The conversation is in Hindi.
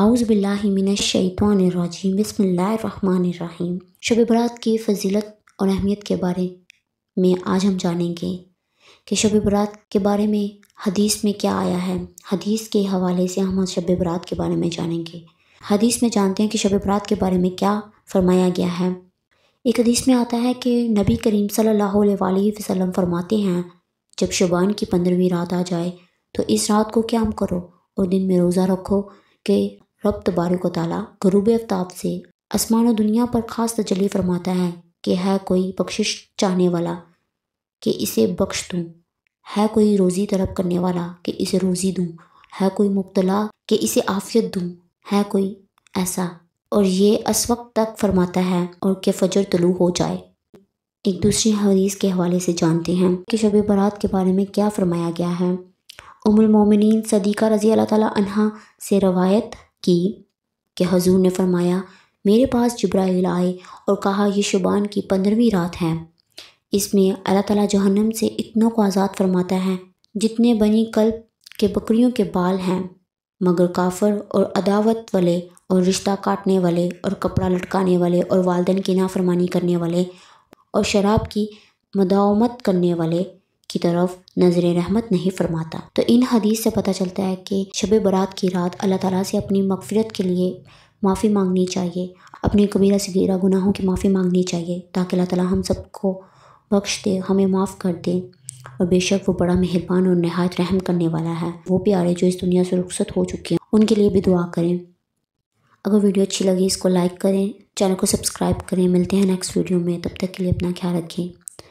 आउज़बिल्लिमिनशैतवानरजीम बसमीम शब बरात की फजीलत और अहमियत के बारे में आज हम जानेंगे कि शब बरात के बारे में हदीस में क्या आया है हदीस के हवाले से हम शब बरात के बारे में जानेंगे हदीस में जानते हैं कि शब बरात के बारे में क्या फरमाया गया है एक हदीस में आता है कि नबी करीम सल अलैहि फरमाते हैं जब शुबान की पंद्रहवीं रात आ जाए तो इस रात को क्या हम करो और दिन में रोज़ा रखो कि रब को ताला गरूब आफ्ताब से आसमान दुनिया पर ख़ास तजली फरमाता है कि है कोई बख्शिश चाहने वाला कि इसे बख्श दूँ है कोई रोज़ी तरफ करने वाला कि इसे रोज़ी दूँ है कोई मुबतला कि इसे आफियत दूँ है कोई ऐसा और ये अस वक्त तक फरमाता है और कि फजर तलु हो जाए एक दूसरी हदीस के हवाले से जानते हैं कि शब बारात के बारे में क्या फरमाया गया है मोमिन सदीक़ा रज़ी अल्लाह तह से रवायत कि कि हजूर ने फरमाया मेरे पास जब्राइल आए और कहा यह शुबान की पंद्रहवीं रात है इसमें अल्लाह ताला जहन्नम से इतनों को आज़ाद फरमाता है जितने बनी कल्ब के बकरियों के बाल हैं मगर काफर और अदावत वाले और रिश्ता काटने वाले और कपड़ा लटकाने वाले और वालदेन की नाफरमानी करने वाले और शराब की मदावमत करने वाले की तरफ नजर रहमत नहीं फरमाता तो इन हदीस से पता चलता है कि शब बारात की रात अल्लाह ताला से अपनी मकफरत के लिए माफ़ी मांगनी चाहिए अपने कबीरा गिरा गुनाहों की माफ़ी मांगनी चाहिए ताकि अल्लाह ताला हम सबको बख्श दे हमें माफ़ कर दे और बेशक वो बड़ा मेहरबान और नहायत रहम करने वाला है वो प्यारे जो इस दुनिया से रुखसत हो चुके हैं उनके लिए भी दुआ करें अगर वीडियो अच्छी लगी इसको लाइक करें चैनल को सब्सक्राइब करें मिलते हैं नेक्स्ट वीडियो में तब तक के लिए अपना ख्याल रखें